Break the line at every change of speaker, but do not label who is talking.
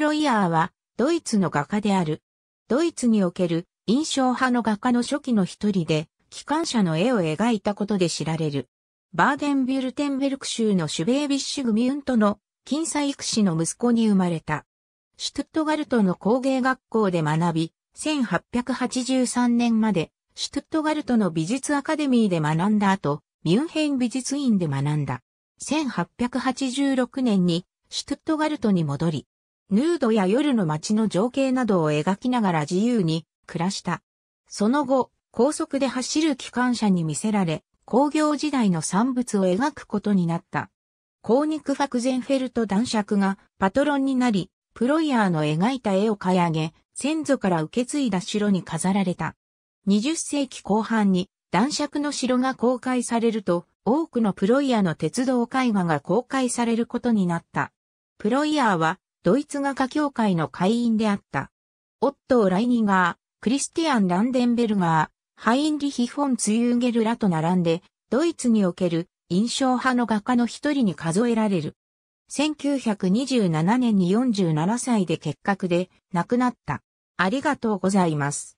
ロイヤーは、ドイツの画家である。ドイツにおける印象派の画家の初期の一人で、機関車の絵を描いたことで知られる。バーデンビュルテンベルク州のシュベービッシュグミュントの金細育士の息子に生まれた。シュトゥットガルトの工芸学校で学び、1883年までシュトゥットガルトの美術アカデミーで学んだ後、ミュンヘン美術院で学んだ。1886年にシュトゥットガルトに戻り、ヌードや夜の街の情景などを描きながら自由に暮らした。その後、高速で走る機関車に見せられ、工業時代の産物を描くことになった。コーニクファクゼンフェルト男爵がパトロンになり、プロイヤーの描いた絵を買い上げ、先祖から受け継いだ城に飾られた。20世紀後半に男爵の城が公開されると、多くのプロイヤーの鉄道絵画が公開されることになった。プロイヤーはドイツ画家協会の会員であった。オットー・ライニガー、クリスティアン・ランデンベルガー、ハインリヒ・フォン・ツユーゲルらと並んで、ドイツにおける印象派の画家の一人に数えられる。1927年に47歳で結核で亡くなった。ありがとうございます。